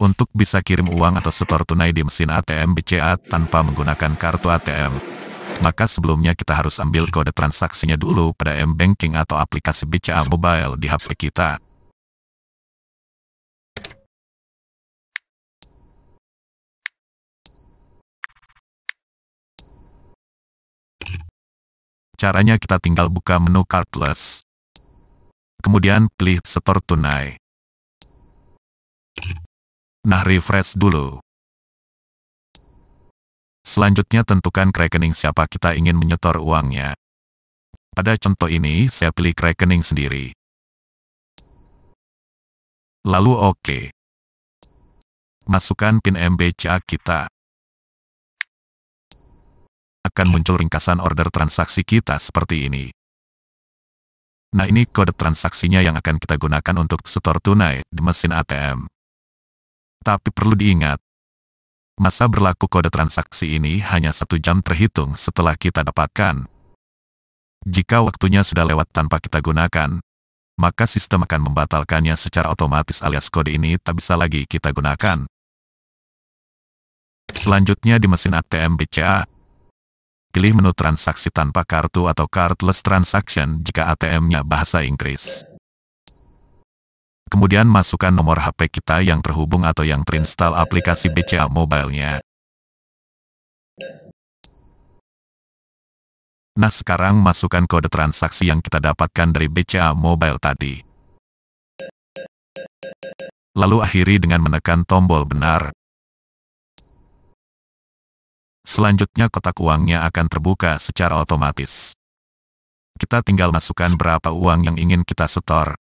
untuk bisa kirim uang atau setor tunai di mesin ATM BCA tanpa menggunakan kartu ATM. Maka sebelumnya kita harus ambil kode transaksinya dulu pada M-Banking atau aplikasi BCA Mobile di HP kita. Caranya kita tinggal buka menu cardless. Kemudian pilih setor tunai. Nah refresh dulu. Selanjutnya tentukan rekening siapa kita ingin menyetor uangnya. Pada contoh ini, saya pilih rekening sendiri. Lalu OK. Masukkan PIN MBCA kita. Akan muncul ringkasan order transaksi kita seperti ini. Nah ini kode transaksinya yang akan kita gunakan untuk setor tunai di mesin ATM. Tapi perlu diingat, masa berlaku kode transaksi ini hanya satu jam terhitung setelah kita dapatkan. Jika waktunya sudah lewat tanpa kita gunakan, maka sistem akan membatalkannya secara otomatis alias kode ini tak bisa lagi kita gunakan. Selanjutnya di mesin ATM BCA, pilih menu transaksi tanpa kartu atau cardless transaction jika ATM-nya bahasa Inggris. Kemudian masukkan nomor HP kita yang terhubung atau yang terinstall aplikasi BCA mobile-nya. Nah sekarang masukkan kode transaksi yang kita dapatkan dari BCA mobile tadi. Lalu akhiri dengan menekan tombol benar. Selanjutnya kotak uangnya akan terbuka secara otomatis. Kita tinggal masukkan berapa uang yang ingin kita setor.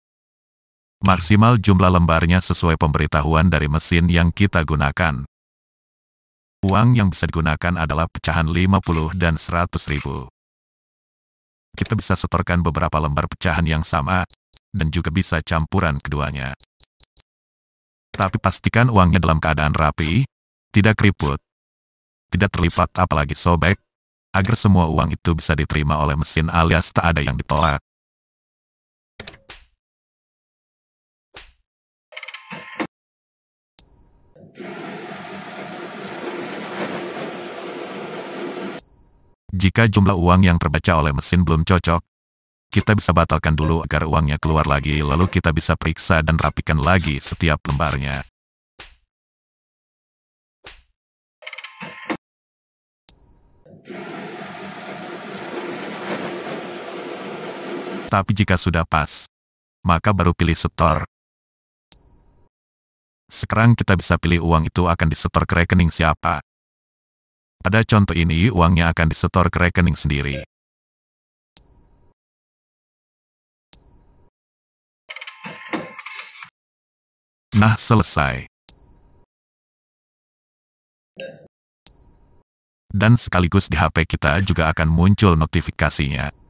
Maksimal jumlah lembarnya sesuai pemberitahuan dari mesin yang kita gunakan. Uang yang bisa digunakan adalah pecahan 50 dan 100 ribu. Kita bisa setorkan beberapa lembar pecahan yang sama, dan juga bisa campuran keduanya. Tapi pastikan uangnya dalam keadaan rapi, tidak keriput, tidak terlipat apalagi sobek, agar semua uang itu bisa diterima oleh mesin alias tak ada yang ditolak. Jika jumlah uang yang terbaca oleh mesin belum cocok, kita bisa batalkan dulu agar uangnya keluar lagi lalu kita bisa periksa dan rapikan lagi setiap lembarnya. Tapi jika sudah pas, maka baru pilih setor. Sekarang kita bisa pilih uang itu akan disetor ke rekening siapa. Pada contoh ini, uangnya akan disetor ke rekening sendiri. Nah, selesai. Dan sekaligus di HP kita juga akan muncul notifikasinya.